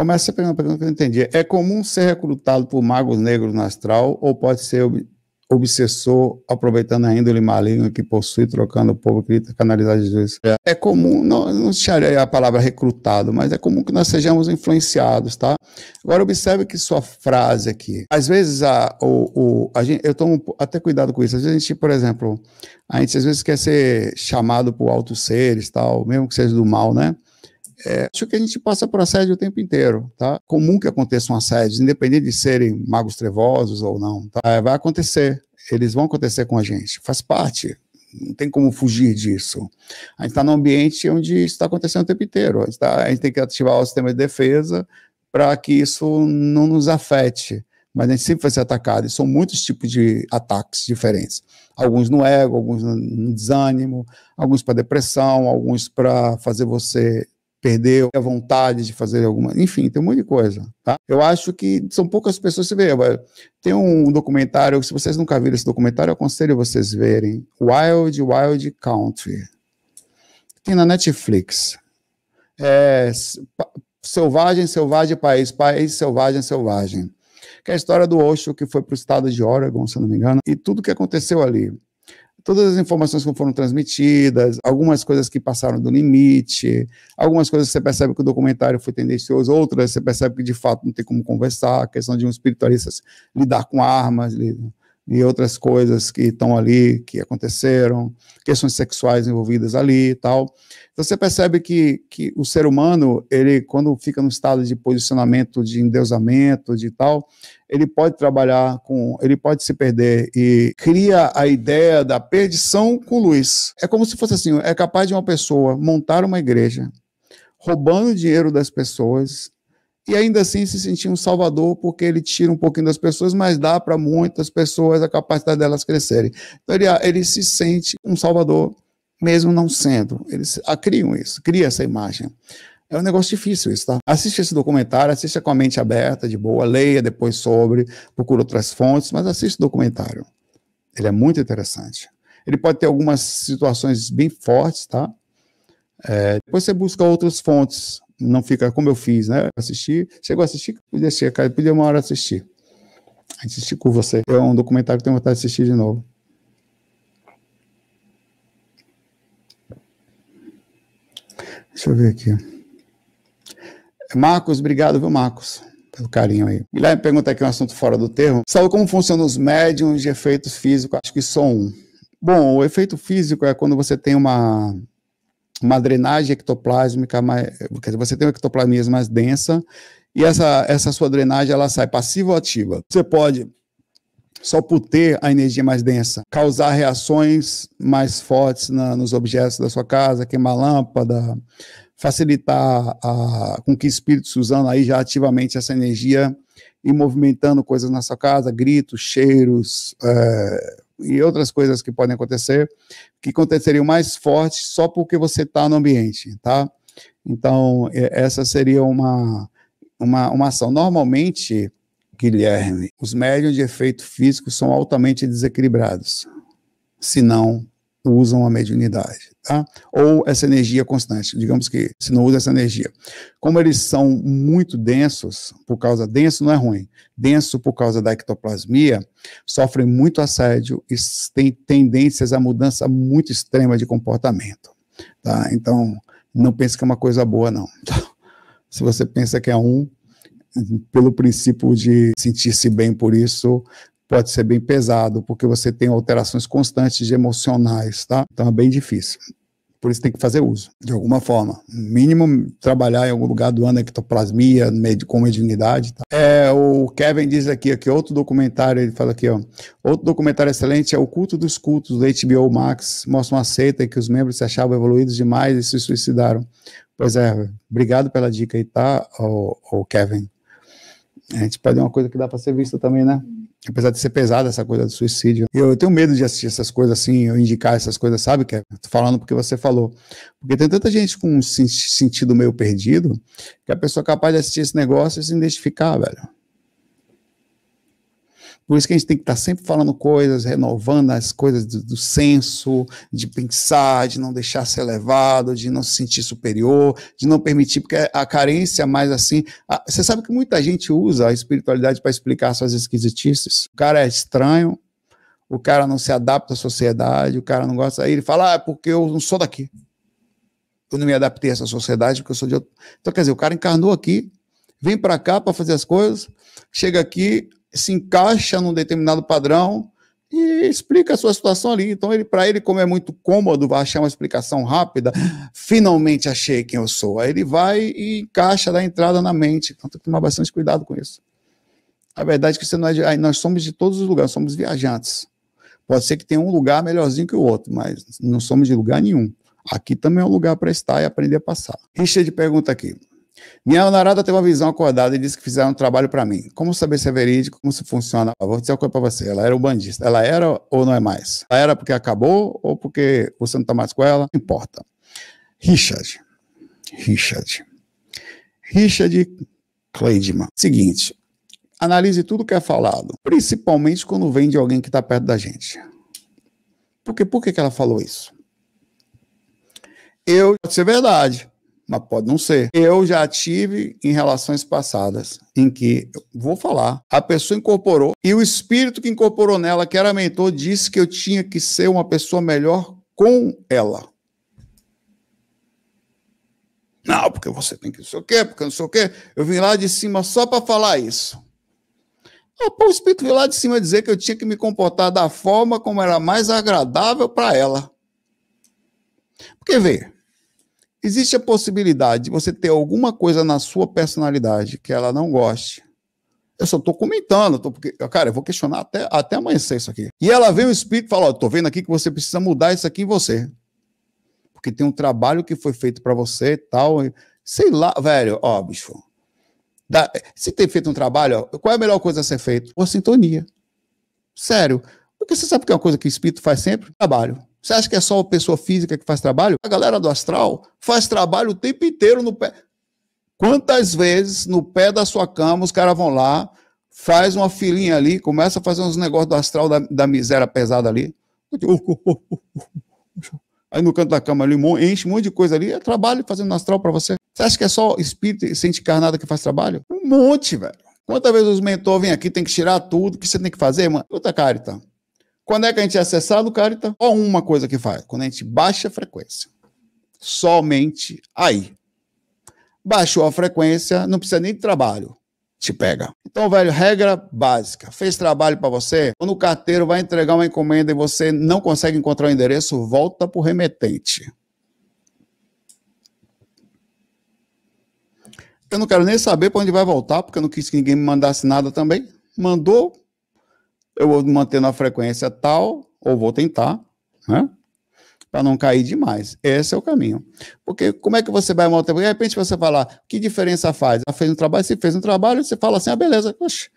Começa pela pergunta que eu entendi. É comum ser recrutado por magos negros no astral ou pode ser ob obsessor aproveitando a índole maligna que possui, trocando o povo que canalizar Jesus? É. é comum, não, não a palavra recrutado, mas é comum que nós sejamos influenciados, tá? Agora observe que sua frase aqui. Às vezes a, o, o a gente, eu tomo até cuidado com isso. Às vezes a gente, por exemplo, a gente às vezes quer ser chamado por altos seres, tal, mesmo que seja do mal, né? é, acho que a gente passa por assédio o tempo inteiro, tá? Comum que aconteçam assédios, independente de serem magos trevosos ou não, tá? É, vai acontecer, eles vão acontecer com a gente, faz parte, não tem como fugir disso. A gente está num ambiente onde isso está acontecendo o tempo inteiro, a gente, tá, a gente tem que ativar o sistema de defesa para que isso não nos afete, mas a gente sempre vai ser atacado, e são muitos tipos de ataques diferentes. Alguns no ego, alguns no desânimo, alguns para depressão, alguns para fazer você perdeu a vontade de fazer alguma. Enfim, tem um monte de coisa. Tá? Eu acho que são poucas pessoas que vê. Eh, tem um documentário, se vocês nunca viram esse documentário, eu aconselho vocês verem. Wild, Wild Country. Tem na Netflix. É, selvagem, Selvagem País, País Selvagem, Selvagem. Que é a história do Osho que foi para o estado de Oregon, se não me engano, e tudo que aconteceu ali todas as informações que foram transmitidas, algumas coisas que passaram do limite, algumas coisas que você percebe que o documentário foi tendencioso, outras você percebe que de fato não tem como conversar, a questão de um espiritualista lidar com armas, e outras coisas que estão ali, que aconteceram, questões sexuais envolvidas ali e tal. Então você percebe que, que o ser humano, ele quando fica no estado de posicionamento, de endeusamento, de tal, ele pode trabalhar com, ele pode se perder e cria a ideia da perdição com luz. É como se fosse assim, é capaz de uma pessoa montar uma igreja, roubando dinheiro das pessoas, e ainda assim se sentir um salvador, porque ele tira um pouquinho das pessoas, mas dá para muitas pessoas a capacidade delas crescerem. Então ele, ele se sente um salvador, mesmo não sendo. Eles ah, criam isso, cria essa imagem. É um negócio difícil isso, tá? Assiste esse documentário, assista com a mente aberta, de boa, leia depois sobre, procura outras fontes, mas assiste o documentário. Ele é muito interessante. Ele pode ter algumas situações bem fortes, tá? É, depois você busca outras fontes, não fica como eu fiz, né? Assistir, chegou a assistir, podia ser, cara, podia uma hora assistir. Assistir com você. É um documentário que eu tenho vontade de assistir de novo. Deixa eu ver aqui. Marcos, obrigado, viu, Marcos, pelo carinho aí. Guilherme pergunta aqui um assunto fora do termo. Sabe como funcionam os médiums de efeitos físicos? Acho que só um. Bom, o efeito físico é quando você tem uma uma drenagem ectoplásmica, mais, quer dizer, você tem uma ectoplasmia mais densa e essa, essa sua drenagem ela sai passiva ou ativa. Você pode, só por ter a energia mais densa, causar reações mais fortes na, nos objetos da sua casa, queimar lâmpada, facilitar a, com que espíritos usando aí já ativamente essa energia e movimentando coisas na sua casa, gritos, cheiros, é, e outras coisas que podem acontecer, que aconteceriam mais fortes só porque você está no ambiente, tá? Então, essa seria uma, uma, uma ação. Normalmente, Guilherme, os médiums de efeito físico são altamente desequilibrados, se não usam a mediunidade, tá? Ou essa energia constante, digamos que se não usa essa energia. Como eles são muito densos, por causa denso não é ruim, denso por causa da ectoplasmia, sofrem muito assédio e têm tendências a mudança muito extrema de comportamento, tá? Então, não pense que é uma coisa boa não. se você pensa que é um, pelo princípio de sentir-se bem por isso, pode ser bem pesado, porque você tem alterações constantes de emocionais, tá? Então é bem difícil. Por isso tem que fazer uso, de alguma forma. Mínimo, trabalhar em algum lugar do anectoplasmia, com mediunidade. Tá? É, o Kevin diz aqui, aqui, outro documentário, ele fala aqui, ó. Outro documentário excelente é O Culto dos Cultos, do HBO Max. Mostra uma seita que os membros se achavam evoluídos demais e se suicidaram. Pois é, obrigado pela dica aí, tá, o, o Kevin? A gente pede uma coisa que dá para ser vista também, né? Apesar de ser pesada essa coisa do suicídio. Eu, eu tenho medo de assistir essas coisas assim, eu indicar essas coisas, sabe, que Tô falando porque você falou. Porque tem tanta gente com um sentido meio perdido que a pessoa é capaz de assistir esse negócio e se identificar, velho. Por isso que a gente tem que estar tá sempre falando coisas, renovando as coisas do, do senso, de pensar, de não deixar ser elevado, de não se sentir superior, de não permitir, porque a carência mais assim. A, você sabe que muita gente usa a espiritualidade para explicar suas esquisitices. O cara é estranho, o cara não se adapta à sociedade, o cara não gosta. Aí ele fala, ah, é porque eu não sou daqui. Eu não me adaptei a essa sociedade porque eu sou de outro. Então, quer dizer, o cara encarnou aqui, vem para cá para fazer as coisas, chega aqui, se encaixa num determinado padrão e explica a sua situação ali. Então, ele, para ele, como é muito cômodo, vai achar uma explicação rápida. Finalmente achei quem eu sou. Aí ele vai e encaixa da entrada na mente. Então, tem que tomar bastante cuidado com isso. A verdade é que você não é de, nós somos de todos os lugares, somos viajantes. Pode ser que tenha um lugar melhorzinho que o outro, mas não somos de lugar nenhum. Aqui também é um lugar para estar e aprender a passar. de pergunta aqui: minha honorada teve uma visão acordada e disse que fizeram um trabalho para mim. Como saber se é verídico, como se funciona? Eu ah, vou dizer uma coisa para você, ela era o bandista. Ela era ou não é mais? Ela era porque acabou ou porque você não está mais com ela? Não importa. Richard. Richard. Richard Cleidman. Seguinte, analise tudo que é falado, principalmente quando vem de alguém que está perto da gente. Porque por que, que ela falou isso? Eu, pode ser verdade, mas pode não ser. Eu já tive em relações passadas em que, vou falar, a pessoa incorporou e o espírito que incorporou nela, que era mentor, disse que eu tinha que ser uma pessoa melhor com ela. Não, porque você tem que não sei o quê, porque não sei o quê. Eu vim lá de cima só para falar isso. Ah, pô, o espírito veio lá de cima dizer que eu tinha que me comportar da forma como era mais agradável para ela. Porque, veja, Existe a possibilidade de você ter alguma coisa na sua personalidade que ela não goste. Eu só estou comentando, tô, porque, cara, eu vou questionar até, até amanhecer isso aqui. E ela vem o espírito e fala: Ó, tô vendo aqui que você precisa mudar isso aqui em você. Porque tem um trabalho que foi feito para você tal, e tal. Sei lá, velho, ó, bicho. se tem feito um trabalho, ó, qual é a melhor coisa a ser feito? Uma sintonia. Sério. Porque você sabe que é uma coisa que o espírito faz sempre? Trabalho. Você acha que é só a pessoa física que faz trabalho? A galera do astral faz trabalho o tempo inteiro no pé. Quantas vezes no pé da sua cama os caras vão lá, faz uma filinha ali, começa a fazer uns negócios do astral da, da miséria pesada ali. Aí no canto da cama ali, enche um monte de coisa ali, é trabalho fazendo astral para você. Você acha que é só espírito e sente encarnado que faz trabalho? Um monte, velho. Quantas vezes os mentores vêm aqui, tem que tirar tudo, o que você tem que fazer, mano? Puta carita. Então. Quando é que a gente é acessado, Carita? Só então, uma coisa que faz, quando a gente baixa a frequência. Somente aí. Baixou a frequência, não precisa nem de trabalho. Te pega. Então, velho, regra básica. Fez trabalho para você, quando o carteiro vai entregar uma encomenda e você não consegue encontrar o endereço, volta pro remetente. Eu não quero nem saber para onde vai voltar, porque eu não quis que ninguém me mandasse nada também. Mandou, eu vou manter na frequência tal, ou vou tentar, né? Para não cair demais. Esse é o caminho. Porque como é que você vai montar? De repente você falar, que diferença faz? Ah, fez um trabalho, se fez um trabalho, você fala assim, ah, beleza, Oxe,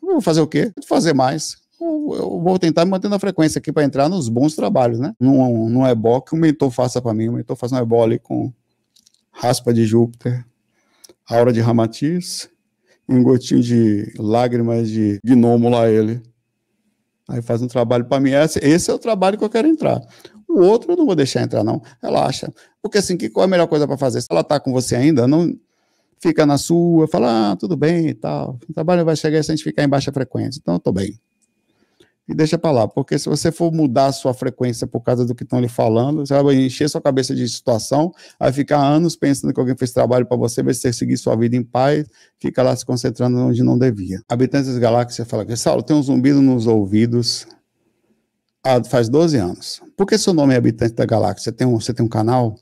vou fazer o quê? Vou fazer mais. Eu, eu vou tentar me manter na frequência aqui para entrar nos bons trabalhos, né? Não, não é que o mentor faça para mim, o mentor faz um ebó ali com raspa de Júpiter, aura de Ramatiz, um gotinho de lágrimas de gnomo lá ele. Aí faz um trabalho para mim, esse, esse é o trabalho que eu quero entrar. O outro eu não vou deixar entrar, não. Relaxa. Porque assim, que, qual é a melhor coisa para fazer? Se ela está com você ainda, não fica na sua, fala, ah, tudo bem e tal. O trabalho vai chegar se a gente ficar em baixa frequência. Então, eu estou bem e deixa para lá, porque se você for mudar a sua frequência por causa do que estão lhe falando, você vai encher sua cabeça de situação, vai ficar anos pensando que alguém fez trabalho para você, vai seguir sua vida em paz, fica lá se concentrando onde não devia. Habitantes da galáxia fala que Saulo tem um zumbido nos ouvidos há, faz 12 anos. Por que seu nome é Habitante da Galáxia? tem um, você tem um canal?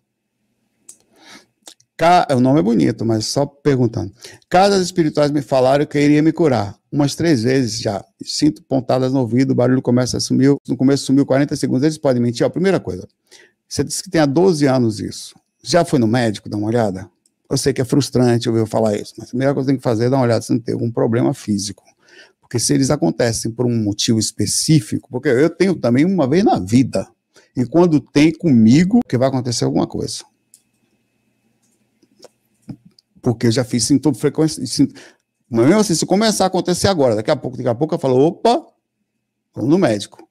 o nome é bonito, mas só perguntando. Casas espirituais me falaram que iria me curar. Umas três vezes já. Sinto pontadas no ouvido, o barulho começa a sumir. No começo sumiu 40 segundos. Eles podem mentir. Ó, primeira coisa, você disse que tem há 12 anos isso. Já foi no médico dar uma olhada? Eu sei que é frustrante ouvir eu falar isso, mas a primeira coisa que tem que fazer é dar uma olhada se não tem algum problema físico. Porque se eles acontecem por um motivo específico, porque eu tenho também uma vez na vida. E quando tem comigo, que vai acontecer alguma coisa porque eu já fiz sintoma frequência. Mas mesmo assim, se começar a acontecer agora, daqui a pouco, daqui a pouco eu falo, opa, vamos no médico.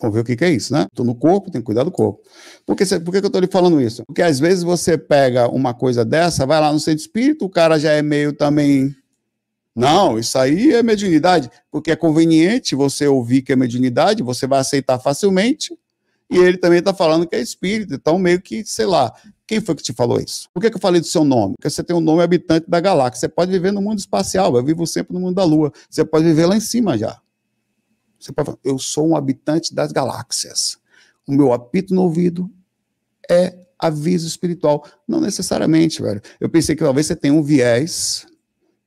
Vamos ver o que, que é isso, né? Estou no corpo, tenho que cuidar do corpo. Por que, por que, que eu estou lhe falando isso? Porque às vezes você pega uma coisa dessa, vai lá no centro espírito, o cara já é meio também. Não, isso aí é mediunidade, porque é conveniente você ouvir que é mediunidade, você vai aceitar facilmente, e ele também está falando que é espírito, então meio que, sei lá, quem foi que te falou isso? Por que, que eu falei do seu nome? Porque você tem um nome habitante da galáxia. Você pode viver no mundo espacial, eu vivo sempre no mundo da Lua. Você pode viver lá em cima já. Você pode falar, eu sou um habitante das galáxias. O meu apito no ouvido é aviso espiritual. Não necessariamente, velho. Eu pensei que talvez você tenha um viés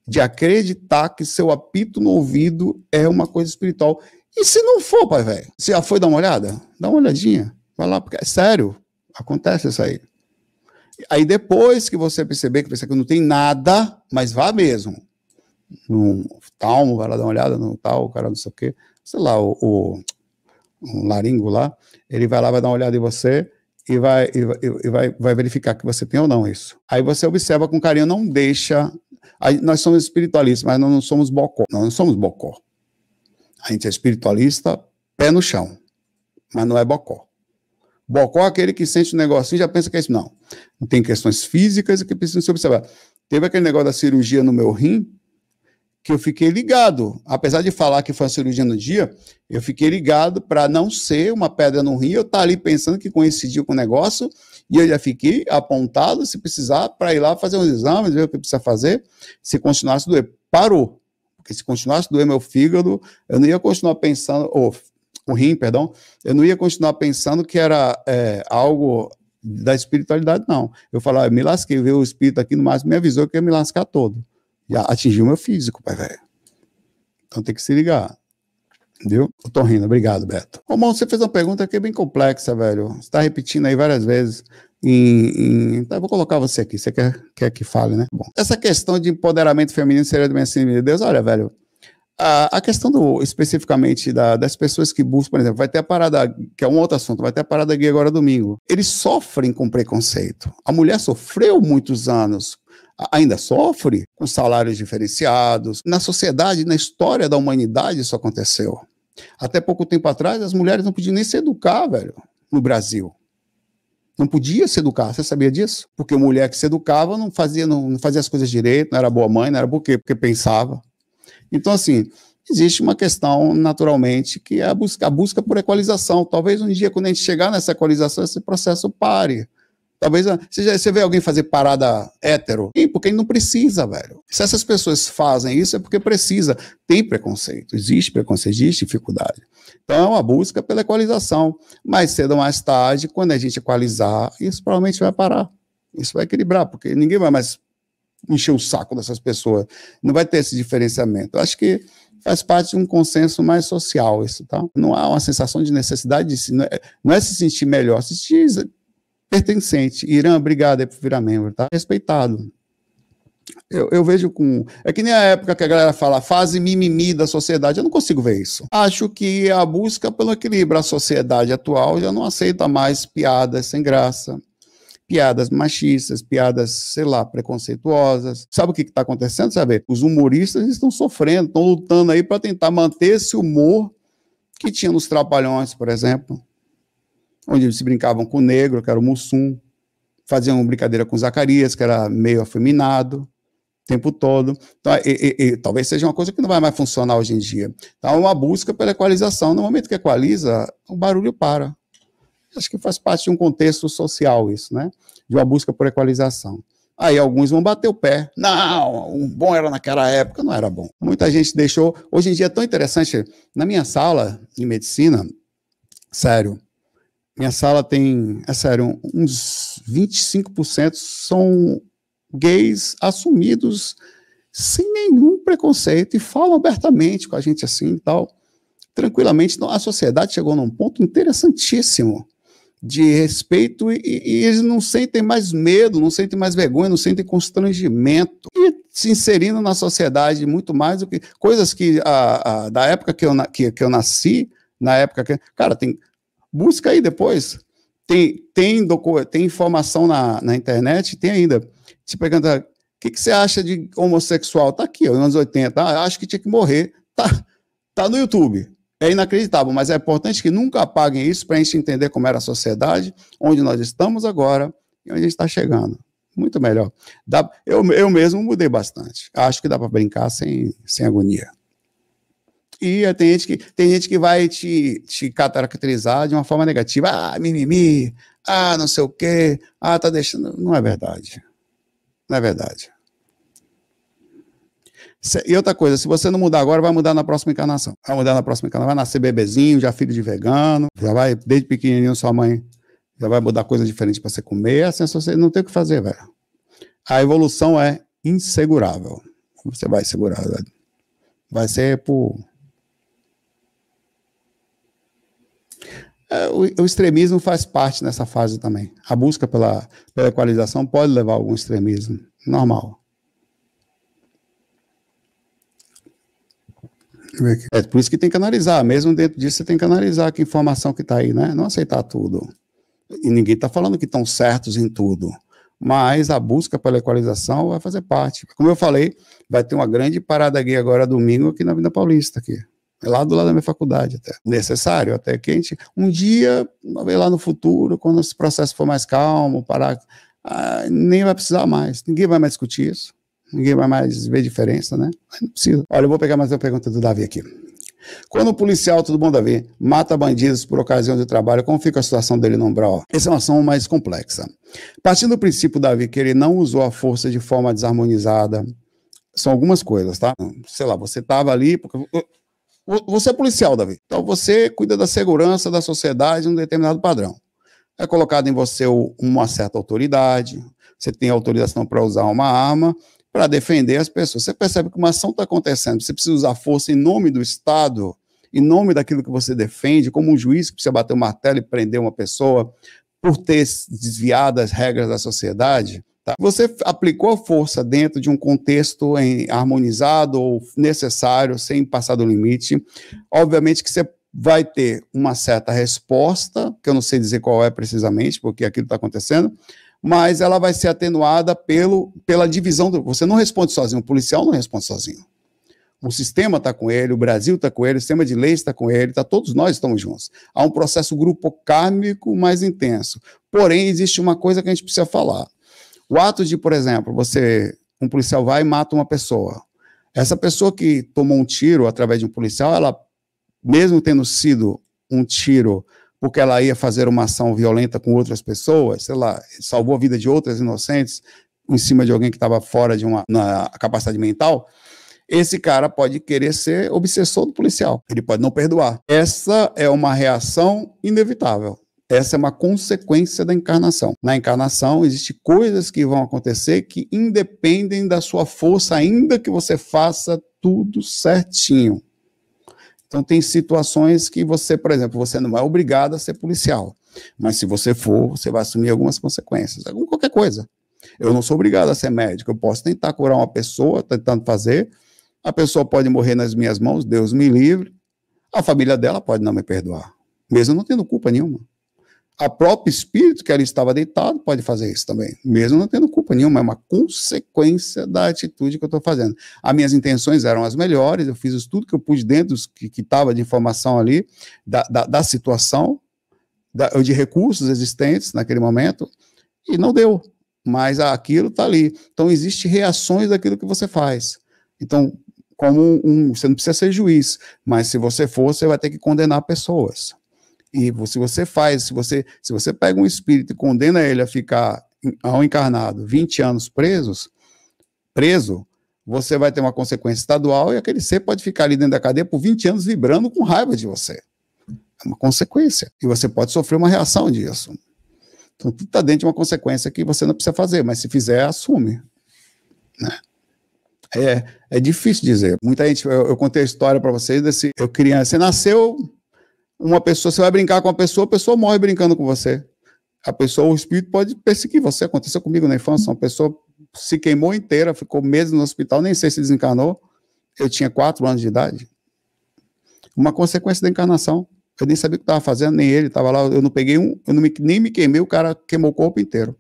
de acreditar que seu apito no ouvido é uma coisa espiritual. E se não for, pai, velho? Você já foi dar uma olhada? Dá uma olhadinha. Vai lá, porque é sério. Acontece isso aí. Aí depois que você perceber que você não tem nada, mas vá mesmo. No talmo, vai lá dar uma olhada no tal, o cara não sei o quê, sei lá, o, o, laringo lá, ele vai lá, vai dar uma olhada em você e, vai, e, e vai, vai verificar que você tem ou não isso. Aí você observa com carinho, não deixa. Aí nós somos espiritualistas, mas nós não somos bocó. Nós não somos bocó. A gente é espiritualista, pé no chão, mas não é bocó. Bocó é aquele que sente um negocinho e já pensa que é isso. Não. Tem questões físicas que precisam se observar. Teve aquele negócio da cirurgia no meu rim, que eu fiquei ligado. Apesar de falar que foi uma cirurgia no dia, eu fiquei ligado para não ser uma pedra no rim. Eu estar tá ali pensando que coincidiu com o negócio e eu já fiquei apontado, se precisar, para ir lá fazer uns exames, ver o que precisa fazer. Se continuasse doer, parou. Porque se continuasse doer meu fígado, eu não ia continuar pensando, ou oh, o rim, perdão, eu não ia continuar pensando que era é, algo da espiritualidade, não. Eu falava, eu ah, me lasquei, veio o espírito aqui no máximo, me avisou que ia me lascar todo. Já atingiu meu físico, pai velho. Então tem que se ligar. Entendeu? Eu tô rindo, obrigado, Beto. Romão, você fez uma pergunta que é bem complexa, velho. Você tá repetindo aí várias vezes. Em, em... Tá, vou colocar você aqui, você quer, quer que fale, né? Bom, essa questão de empoderamento feminino seria do meu de Deus, olha, velho, a, a questão do, especificamente da, das pessoas que buscam, por exemplo, vai ter a parada, que é um outro assunto, vai ter a parada gay agora domingo. Eles sofrem com preconceito. A mulher sofreu muitos anos ainda sofre com salários diferenciados. Na sociedade, na história da humanidade, isso aconteceu. Até pouco tempo atrás, as mulheres não podiam nem se educar, velho, no Brasil. Não podia se educar, você sabia disso? Porque mulher que se educava não fazia, não, não fazia as coisas direito, não era boa mãe, não era por quê? Porque pensava. Então, assim, existe uma questão, naturalmente, que é a busca, a busca por equalização. Talvez um dia, quando a gente chegar nessa equalização, esse processo pare. Talvez ah, você, já, você vê alguém fazer parada hétero, Sim, porque ele não precisa, velho. Se essas pessoas fazem isso, é porque precisa. Tem preconceito, existe preconceito, existe dificuldade. Então é uma busca pela equalização. Mais cedo ou mais tarde, quando a gente equalizar, isso provavelmente vai parar. Isso vai equilibrar, porque ninguém vai mais encher o saco dessas pessoas. Não vai ter esse diferenciamento. Eu acho que faz parte de um consenso mais social isso, tá? Não há uma sensação de necessidade de se, não, é, não é se sentir melhor, se sentir pertencente. Irã, obrigado aí por virar membro, tá? Respeitado. Eu, eu, vejo com. É que nem a época que a galera fala fase mimimi da sociedade. Eu não consigo ver isso. Acho que a busca pelo equilíbrio. A sociedade atual já não aceita mais piadas sem graça piadas machistas, piadas, sei lá, preconceituosas. Sabe o que está acontecendo, sabe? Os humoristas estão sofrendo, estão lutando aí para tentar manter esse humor que tinha nos Trapalhões, por exemplo, onde eles brincavam com o negro, que era o Mussum, faziam brincadeira com o Zacarias, que era meio afeminado o tempo todo. Então, e, e, e, talvez seja uma coisa que não vai mais funcionar hoje em dia. Então, é uma busca pela equalização. No momento que equaliza, o barulho para. Acho que faz parte de um contexto social isso, né? De uma busca por equalização. Aí alguns vão bater o pé. Não, o bom era naquela época, não era bom. Muita gente deixou. Hoje em dia é tão interessante. Na minha sala de medicina, sério, minha sala tem, é sério, uns 25% são gays assumidos sem nenhum preconceito e falam abertamente com a gente assim e tal. Tranquilamente, a sociedade chegou num ponto interessantíssimo de respeito e, e, eles não sentem mais medo, não sentem mais vergonha, não sentem constrangimento. E se inserindo na sociedade muito mais do que coisas que a, a, da época que eu, que, que eu nasci, na época que. Cara, tem. Busca aí depois. Tem, tem, docu, tem informação na, na internet, tem ainda. Te pergunta, o que, que você acha de homossexual? Tá aqui, anos 80. Ah, acho que tinha que morrer. Tá, tá no YouTube. É inacreditável, mas é importante que nunca apaguem isso para a gente entender como era a sociedade, onde nós estamos agora e onde a gente está chegando. Muito melhor. Dá, eu, eu mesmo mudei bastante. Acho que dá para brincar sem, sem agonia. E é, tem gente que, tem gente que vai te, te caracterizar de uma forma negativa. Ah, mimimi, ah, não sei o quê, ah, tá deixando. Não é verdade. Não é verdade. E outra coisa, se você não mudar agora, vai mudar na próxima encarnação. Vai mudar na próxima encarnação, vai nascer bebezinho, já filho de vegano, já vai, desde pequenininho, sua mãe já vai mudar coisa diferente para você comer, assim, você não tem o que fazer, velho. A evolução é insegurável. Você vai segurar, velho. Vai ser por... É, o, o extremismo faz parte nessa fase também. A busca pela, pela equalização pode levar a algum extremismo, normal. É, é por isso que tem que analisar. Mesmo dentro disso, você tem que analisar que informação que está aí, né? Não aceitar tudo. E ninguém está falando que estão certos em tudo. Mas a busca pela equalização vai fazer parte. Como eu falei, vai ter uma grande parada aqui agora domingo aqui na Vida Paulista, aqui. É lá do lado da minha faculdade, até. Necessário, até que a gente. Um dia, lá no futuro, quando esse processo for mais calmo, parar. Ah, nem vai precisar mais. Ninguém vai mais discutir isso. Ninguém vai mais ver diferença, né? não precisa. Olha, eu vou pegar mais uma pergunta do Davi aqui. Quando o policial, tudo bom, Davi, mata bandidos por ocasião de trabalho, como fica a situação dele no umbral? Essa é uma ação mais complexa. Partindo do princípio, Davi, que ele não usou a força de forma desarmonizada, são algumas coisas, tá? Sei lá, você estava ali. Porque... Você é policial, Davi. Então você cuida da segurança da sociedade em um determinado padrão. É colocado em você uma certa autoridade, você tem autorização para usar uma arma, para defender as pessoas. Você percebe que uma ação está acontecendo, você precisa usar força em nome do Estado, em nome daquilo que você defende, como um juiz que precisa bater o martelo e prender uma pessoa por ter desviado as regras da sociedade. Tá? Você aplicou a força dentro de um contexto em, harmonizado ou necessário, sem passar do limite. Obviamente que você vai ter uma certa resposta, que eu não sei dizer qual é precisamente, porque aquilo está acontecendo, mas ela vai ser atenuada pelo, pela divisão. Do, você não responde sozinho, o policial não responde sozinho. O sistema está com ele, o Brasil está com ele, o sistema de leis está com ele, tá, todos nós estamos juntos. Há um processo grupo kármico mais intenso. Porém, existe uma coisa que a gente precisa falar. O ato de, por exemplo, você, um policial vai e mata uma pessoa. Essa pessoa que tomou um tiro através de um policial, ela, mesmo tendo sido um tiro porque ela ia fazer uma ação violenta com outras pessoas, sei lá, salvou a vida de outras inocentes em cima de alguém que estava fora de uma capacidade mental, esse cara pode querer ser obsessor do policial. Ele pode não perdoar. Essa é uma reação inevitável. Essa é uma consequência da encarnação. Na encarnação, existem coisas que vão acontecer que independem da sua força, ainda que você faça tudo certinho. Então, tem situações que você, por exemplo, você não é obrigado a ser policial, mas se você for, você vai assumir algumas consequências, alguma, qualquer coisa. Eu não sou obrigado a ser médico, eu posso tentar curar uma pessoa, tentando fazer, a pessoa pode morrer nas minhas mãos, Deus me livre, a família dela pode não me perdoar, mesmo não tendo culpa nenhuma a própria espírito que ali estava deitado pode fazer isso também, mesmo não tendo culpa nenhuma, é uma consequência da atitude que eu estou fazendo. As minhas intenções eram as melhores, eu fiz tudo que eu pude dentro que estava de informação ali, da, da, da situação, da, de recursos existentes naquele momento, e não deu, mas aquilo está ali. Então, existem reações daquilo que você faz. Então, como um, você não precisa ser juiz, mas se você for, você vai ter que condenar pessoas. E se você faz, se você, se você pega um espírito e condena ele a ficar ao encarnado 20 anos presos, preso, você vai ter uma consequência estadual e aquele ser pode ficar ali dentro da cadeia por 20 anos vibrando com raiva de você. É uma consequência. E você pode sofrer uma reação disso. Então, tudo está dentro de uma consequência que você não precisa fazer, mas se fizer, assume. Né? É, é difícil dizer. Muita gente, eu, eu contei a história para vocês desse. Eu criança, você nasceu uma pessoa, você vai brincar com uma pessoa, a pessoa morre brincando com você. A pessoa, o espírito pode perseguir você. Aconteceu comigo na infância, uma pessoa se queimou inteira, ficou meses no hospital, nem sei se desencarnou. Eu tinha quatro anos de idade. Uma consequência da encarnação. Eu nem sabia o que estava fazendo, nem ele estava lá. Eu não peguei um, eu não me, nem me queimei, o cara queimou o corpo inteiro.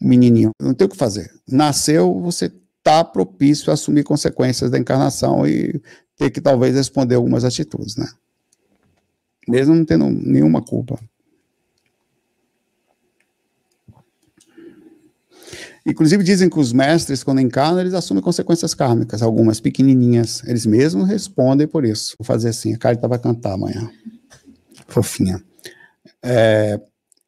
Menininho. Não tem o que fazer. Nasceu, você está propício a assumir consequências da encarnação e ter que talvez responder algumas atitudes, né? mesmo não tendo nenhuma culpa. Inclusive dizem que os mestres, quando encarnam, eles assumem consequências kármicas, algumas pequenininhas. Eles mesmos respondem por isso. Vou fazer assim, a Carita tá vai cantar amanhã. Fofinha. É,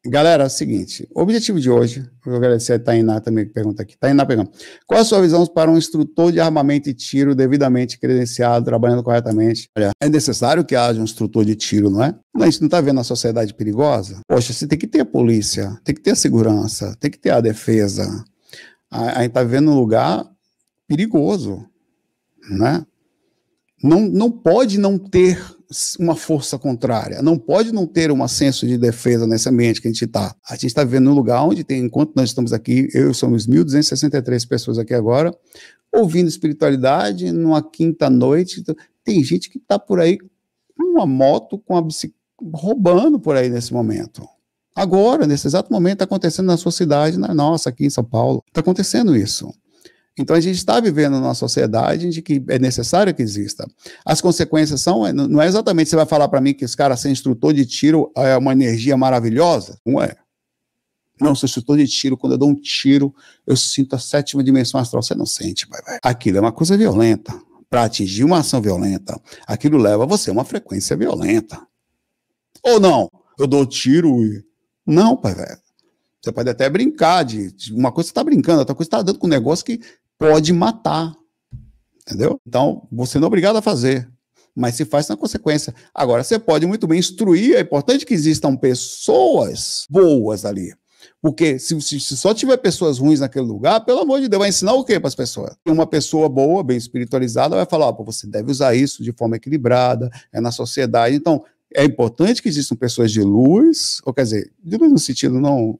Galera, é o seguinte, o objetivo de hoje, eu vou agradecer a Tainá também que pergunta aqui. Tainá pergunta, qual a sua visão para um instrutor de armamento e tiro devidamente credenciado, trabalhando corretamente? Olha, é necessário que haja um instrutor de tiro, não é? A gente não está vendo a sociedade perigosa? Poxa, você tem que ter a polícia, tem que ter a segurança, tem que ter a defesa. A, a gente está vendo um lugar perigoso, né? Não, não pode não ter uma força contrária, não pode não ter um senso de defesa nesse ambiente que a gente está. A gente está vivendo num lugar onde tem, enquanto nós estamos aqui, eu somos 1.263 pessoas aqui agora, ouvindo espiritualidade numa quinta noite. Então, tem gente que está por aí com uma moto, com uma bicicleta, roubando por aí nesse momento. Agora, nesse exato momento, está acontecendo na sua cidade, na nossa, aqui em São Paulo, está acontecendo isso. Então a gente está vivendo numa sociedade de que é necessário que exista. As consequências são, é, não é exatamente você vai falar para mim que esse cara ser instrutor de tiro é uma energia maravilhosa, não é? Não, sou instrutor de tiro, quando eu dou um tiro, eu sinto a sétima dimensão astral. Você não sente, vai, vai. Aquilo é uma coisa violenta. Para atingir uma ação violenta, aquilo leva você a uma frequência violenta. Ou não, eu dou tiro e. Não, pai, velho. Você pode até brincar de, uma coisa você está brincando, outra coisa está dando com um negócio que pode matar. Entendeu? Então, você não é obrigado a fazer, mas se faz na consequência. Agora, você pode muito bem instruir, é importante que existam pessoas boas ali. Porque se, se, só tiver pessoas ruins naquele lugar, pelo amor de Deus, vai ensinar o quê para as pessoas? Uma pessoa boa, bem espiritualizada, vai falar: oh, você deve usar isso de forma equilibrada, é na sociedade. Então, é importante que existam pessoas de luz, ou quer dizer, de luz no sentido não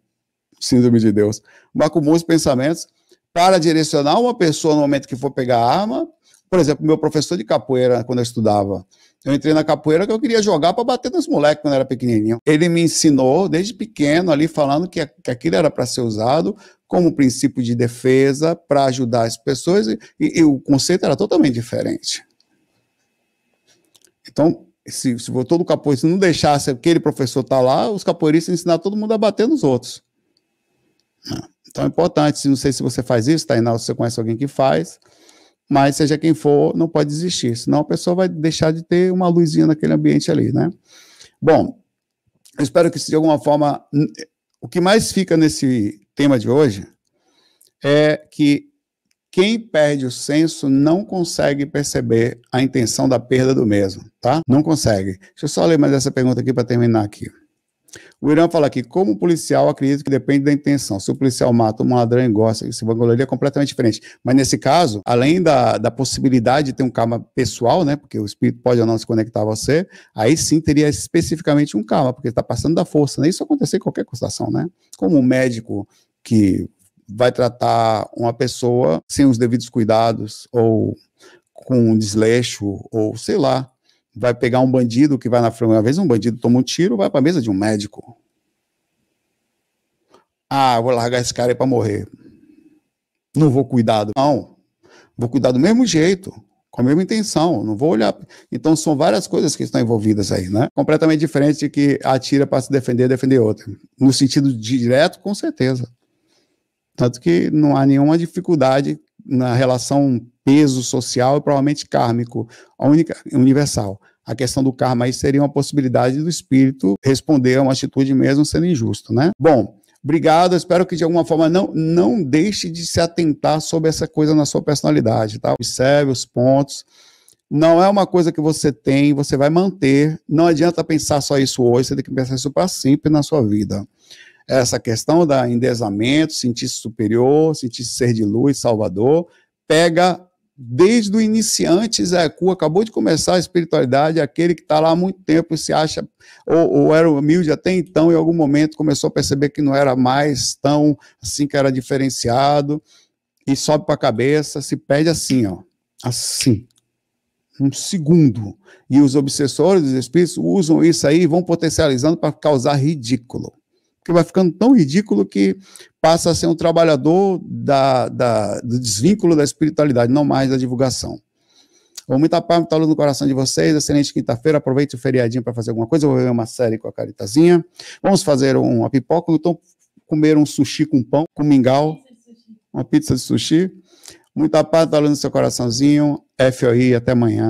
síndrome de Deus, mas com bons pensamentos, para direcionar uma pessoa no momento que for pegar a arma. Por exemplo, meu professor de capoeira, quando eu estudava, eu entrei na capoeira que eu queria jogar para bater nos moleques quando eu era pequenininho. Ele me ensinou desde pequeno ali falando que, que aquilo era para ser usado como princípio de defesa para ajudar as pessoas e, e, e, o conceito era totalmente diferente. Então, se, se todo se não deixasse aquele professor estar tá lá, os capoeiristas ensinar todo mundo a bater nos outros. Não. Então é importante, não sei se você faz isso, Tainá, se você conhece alguém que faz, mas seja quem for, não pode desistir, senão a pessoa vai deixar de ter uma luzinha naquele ambiente ali, né? Bom, eu espero que de alguma forma, o que mais fica nesse tema de hoje é que quem perde o senso não consegue perceber a intenção da perda do mesmo, tá? Não consegue. Deixa eu só ler mais essa pergunta aqui para terminar aqui. O Irã fala aqui, como policial, acredito que depende da intenção. Se o policial mata um ladrão e gosta, se vangloria é completamente diferente. Mas nesse caso, além da, da possibilidade de ter um karma pessoal, né? Porque o espírito pode ou não se conectar a você, aí sim teria especificamente um karma, porque está passando da força, né? Isso acontecer em qualquer constatação, né? Como um médico que vai tratar uma pessoa sem os devidos cuidados ou com um desleixo ou sei lá, vai pegar um bandido que vai na frente. Uma vez um bandido toma um tiro, vai para a mesa de um médico. Ah, vou largar esse cara aí para morrer. Não vou cuidar, do... não. Vou cuidar do mesmo jeito, com a mesma intenção. Não vou olhar. Então são várias coisas que estão envolvidas aí, né? Completamente diferente de que atira para se defender, defender outra. No sentido direto, com certeza. Tanto que não há nenhuma dificuldade na relação peso social e provavelmente kármico, a única universal. A questão do karma aí seria uma possibilidade do espírito responder a uma atitude mesmo sendo injusto, né? Bom, obrigado, espero que de alguma forma não, não deixe de se atentar sobre essa coisa na sua personalidade, tá? Observe os pontos. Não é uma coisa que você tem, você vai manter. Não adianta pensar só isso hoje, você tem que pensar isso para sempre na sua vida essa questão da endezamento, sentir-se superior, sentir-se ser de luz, salvador, pega desde o iniciante, Zé Cu, acabou de começar a espiritualidade, aquele que está lá há muito tempo e se acha, ou, ou, era humilde até então, em algum momento começou a perceber que não era mais tão assim que era diferenciado, e sobe para a cabeça, se perde assim, ó, assim, um segundo. E os obsessores dos espíritos usam isso aí e vão potencializando para causar ridículo que vai ficando tão ridículo que passa a ser um trabalhador da, da, do desvínculo da espiritualidade, não mais da divulgação. Ou muita paz, muita luz no coração de vocês. Excelente quinta-feira. Aproveite o feriadinho para fazer alguma coisa. Eu vou ver uma série com a Caritazinha. Vamos fazer uma pipoca. Então, comer um sushi com pão, com mingau, uma pizza de sushi. Muita paz, muita luz no seu coraçãozinho. FOI, até amanhã.